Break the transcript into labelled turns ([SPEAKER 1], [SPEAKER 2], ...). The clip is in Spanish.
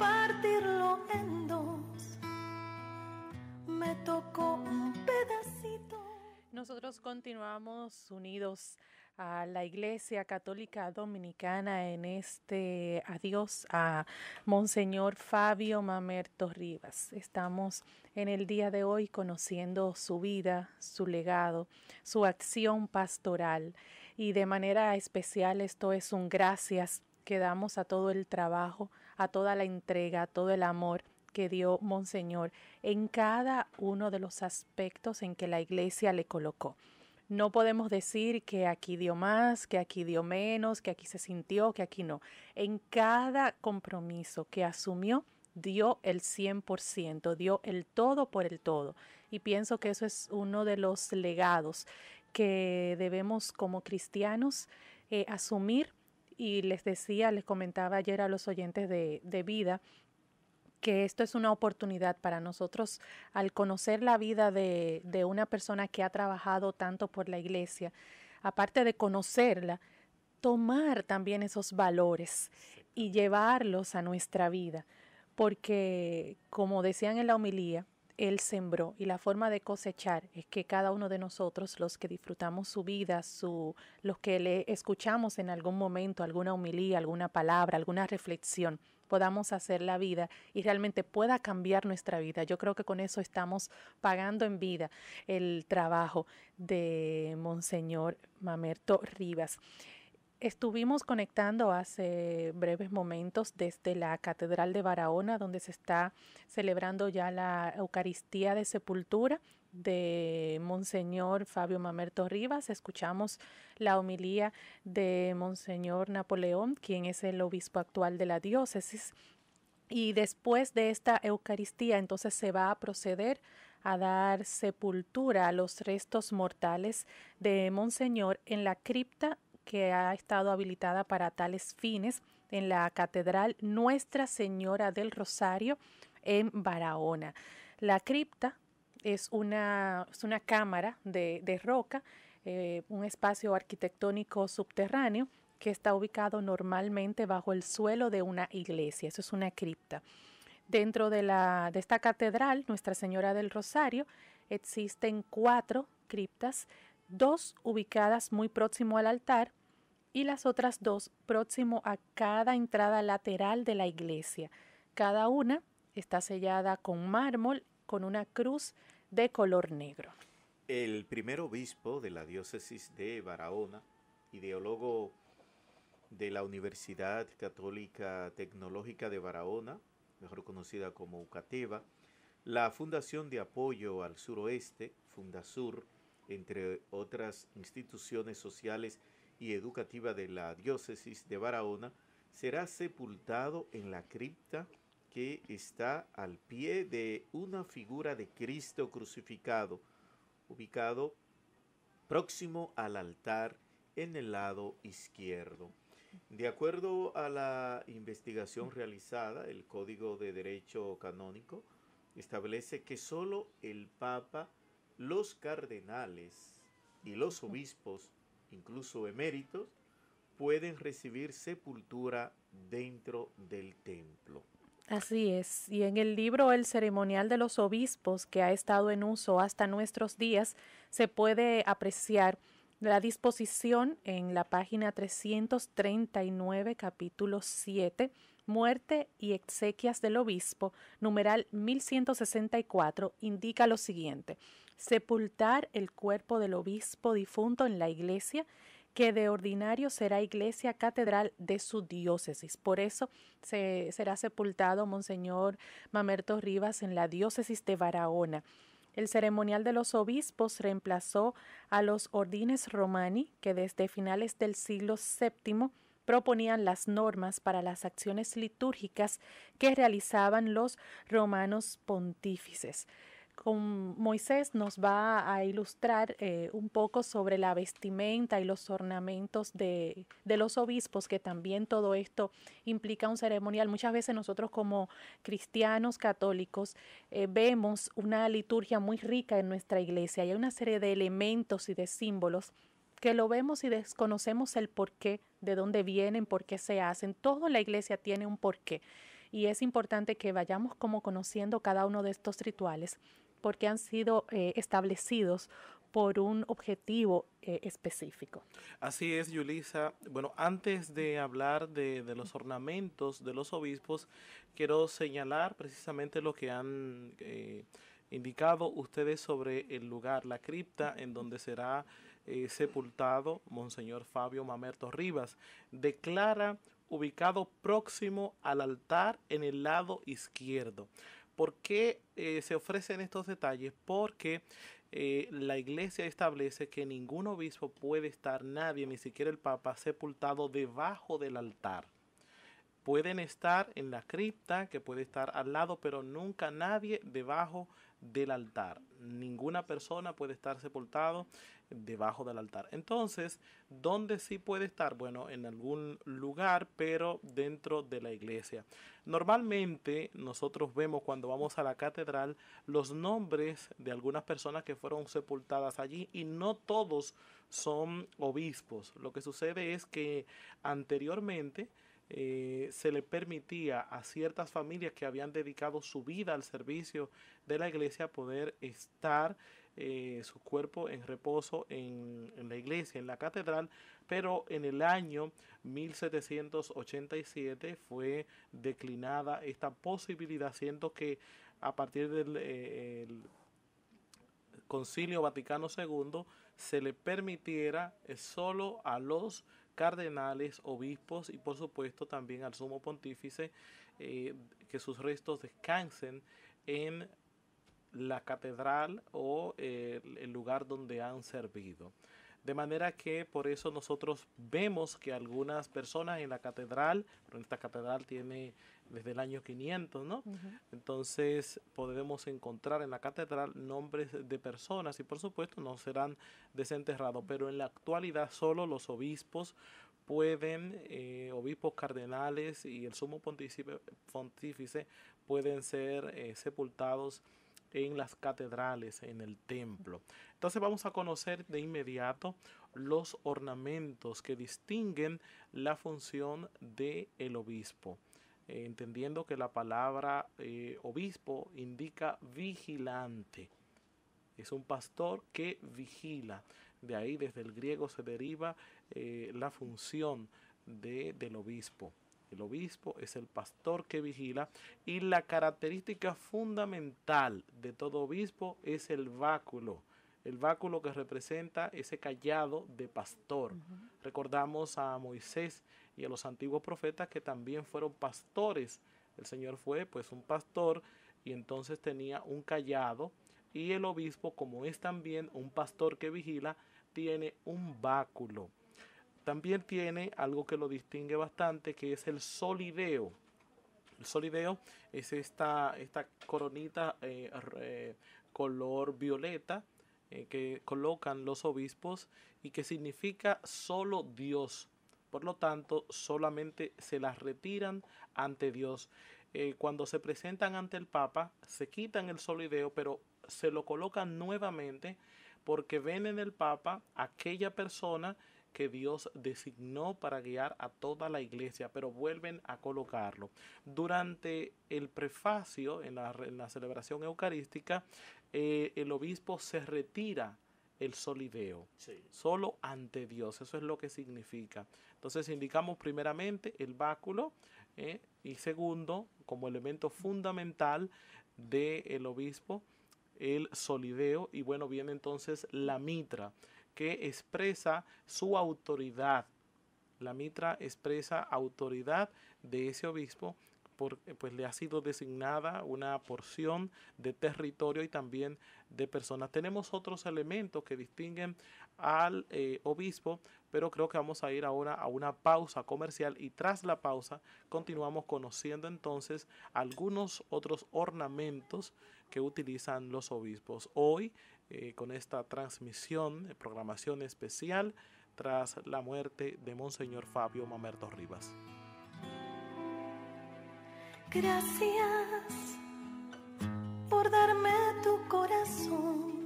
[SPEAKER 1] partirlo en dos. Me tocó un pedacito. Nosotros continuamos unidos a la Iglesia Católica Dominicana en este adiós a Monseñor Fabio Mamerto Rivas. Estamos en el día de hoy conociendo su vida, su legado, su acción pastoral y de manera especial esto es un gracias que damos a todo el trabajo, a toda la entrega, a todo el amor que dio Monseñor en cada uno de los aspectos en que la iglesia le colocó. No podemos decir que aquí dio más, que aquí dio menos, que aquí se sintió, que aquí no. En cada compromiso que asumió, dio el 100%, dio el todo por el todo. Y pienso que eso es uno de los legados que debemos como cristianos eh, asumir y les decía, les comentaba ayer a los oyentes de, de vida que esto es una oportunidad para nosotros al conocer la vida de, de, una persona que ha trabajado tanto por la iglesia, aparte de conocerla, tomar también esos valores y llevarlos a nuestra vida, porque como decían en la homilía, él sembró y la forma de cosechar es que cada uno de nosotros, los que disfrutamos su vida, su, los que le escuchamos en algún momento alguna humilía, alguna palabra, alguna reflexión, podamos hacer la vida y realmente pueda cambiar nuestra vida. Yo creo que con eso estamos pagando en vida el trabajo de Monseñor Mamerto Rivas. Estuvimos conectando hace breves momentos desde la Catedral de Barahona, donde se está celebrando ya la Eucaristía de Sepultura de Monseñor Fabio Mamerto Rivas. Escuchamos la homilía de Monseñor Napoleón, quien es el obispo actual de la diócesis. Y después de esta Eucaristía, entonces se va a proceder a dar sepultura a los restos mortales de Monseñor en la cripta que ha estado habilitada para tales fines en la Catedral Nuestra Señora del Rosario en Barahona. La cripta es una, una cámara de, roca, eh, un espacio arquitectónico subterráneo que está ubicado normalmente bajo el suelo de una iglesia. Eso es una cripta. Dentro de, de esta catedral, Nuestra Señora del Rosario, existen cuatro criptas, dos ubicadas muy próximo al altar y las otras dos próximo a cada entrada lateral de la iglesia. Cada una está sellada con mármol con una cruz de color negro.
[SPEAKER 2] El primer obispo de la diócesis de Barahona, ideólogo de la Universidad Católica Tecnológica de Barahona, mejor conocida como UCATEVA, la Fundación de Apoyo al Suroeste, Fundasur, entre otras instituciones sociales y educativa de la diócesis de Barahona, será sepultado en la cripta que está al pie de una figura de Cristo crucificado, ubicado próximo al altar en el lado izquierdo. De acuerdo a la investigación realizada, el Código de Derecho Canónico establece que solo el Papa, los cardenales y los obispos incluso eméritos, pueden recibir sepultura dentro del templo.
[SPEAKER 1] Así es, y en el libro El ceremonial de los obispos, que ha estado en uso hasta nuestros días, se puede apreciar la disposición en la página 339, capítulo 7, Muerte y exequias del obispo, numeral 1164, indica lo siguiente sepultar el cuerpo del obispo difunto en la iglesia, que de ordinario será iglesia catedral de su diócesis. Por eso será sepultado Monseñor Mamerto Rivas en la diócesis de Barahona. El ceremonial de los obispos reemplazó a los ordines romani, que desde finales del siglo VII proponían las normas para las acciones litúrgicas que realizaban los romanos pontífices con Moisés nos va a ilustrar eh, un poco sobre la vestimenta y los ornamentos de, los obispos, que también todo esto implica un ceremonial. Muchas veces nosotros como cristianos católicos eh, vemos una liturgia muy rica en nuestra iglesia hay una serie de elementos y de símbolos que lo vemos y desconocemos el porqué, de dónde vienen, por qué se hacen. Toda la iglesia tiene un porqué y es importante que vayamos como conociendo cada uno de estos rituales porque han sido eh, establecidos por un objetivo eh, específico.
[SPEAKER 3] Así es, Yulisa. Bueno, antes de hablar de, los ornamentos de los obispos, quiero señalar precisamente lo que han eh, indicado ustedes sobre el lugar, la cripta en donde será sepultado Monseñor Fabio Mamerto Rivas. Declara ubicado próximo al altar en el lado izquierdo. ¿Por qué eh, se ofrecen estos detalles? Porque eh, la iglesia establece que ningún obispo puede estar, nadie, ni siquiera el papa, sepultado debajo del altar. Pueden estar en la cripta, que puede estar al lado, pero nunca nadie debajo del altar. Ninguna persona puede estar sepultado debajo del altar. Entonces, ¿dónde sí puede estar? Bueno, en algún lugar, pero dentro de la iglesia. Normalmente nosotros vemos cuando vamos a la catedral los nombres de algunas personas que fueron sepultadas allí y no todos son obispos. Lo que sucede es que anteriormente eh, se le permitía a ciertas familias que habían dedicado su vida al servicio de la iglesia poder estar eh, su cuerpo en reposo en, la iglesia, en la catedral, pero en el año 1787 fue declinada esta posibilidad, siendo que a partir del eh, Concilio Vaticano II se le permitiera solo a los cardenales, obispos y por supuesto también al sumo pontífice, que eh, sus restos descansen en la catedral o el lugar donde han servido. De manera que por eso nosotros vemos que algunas personas en la catedral, esta catedral tiene desde el año 500, ¿no? Entonces podemos encontrar en la catedral nombres de personas y por supuesto no serán desenterrados, pero en la actualidad solo los obispos pueden, eh, obispos cardenales y el sumo pontífice, pontífice pueden ser eh, sepultados en las catedrales, en el templo. Entonces vamos a conocer de inmediato los ornamentos que distinguen la función del el obispo eh, entendiendo que la palabra eh, obispo indica vigilante. Es un pastor que vigila. De ahí desde el griego se deriva eh, la función de, del obispo. El obispo es el pastor que vigila y la característica fundamental de todo obispo es el báculo. El báculo que representa ese callado de pastor. Recordamos a Moisés y a los antiguos profetas que también fueron pastores. El Señor fue pues un pastor y entonces tenía un callado y el obispo como es también un pastor que vigila tiene un báculo también tiene algo que lo distingue bastante, que es el solideo. El solideo es esta, esta coronita eh, eh, color violeta eh, que colocan los obispos y que significa solo Dios. Por lo tanto, solamente se las retiran ante Dios. cuando se presentan ante el Papa, se quitan el solideo, pero se lo colocan nuevamente porque ven en el Papa aquella persona que Dios designó para guiar a toda la iglesia, pero vuelven a colocarlo. Durante el prefacio, en la, celebración eucarística, eh, el obispo se retira el solideo, solo ante Dios, eso es lo que significa. Entonces indicamos primeramente el báculo eh, y segundo, como elemento fundamental del el obispo, el solideo y bueno, viene entonces la mitra que expresa su autoridad. La mitra expresa autoridad de ese obispo porque eh, pues le ha sido designada una porción de territorio y también de personas. Tenemos otros elementos que distinguen al eh, obispo, pero creo que vamos a ir ahora a una pausa comercial y tras la pausa continuamos conociendo entonces algunos otros ornamentos que utilizan los obispos. Hoy eh, con esta transmisión, eh, programación especial tras la muerte de Monseñor Fabio Mamerto Rivas.
[SPEAKER 2] Gracias
[SPEAKER 3] por darme tu
[SPEAKER 2] corazón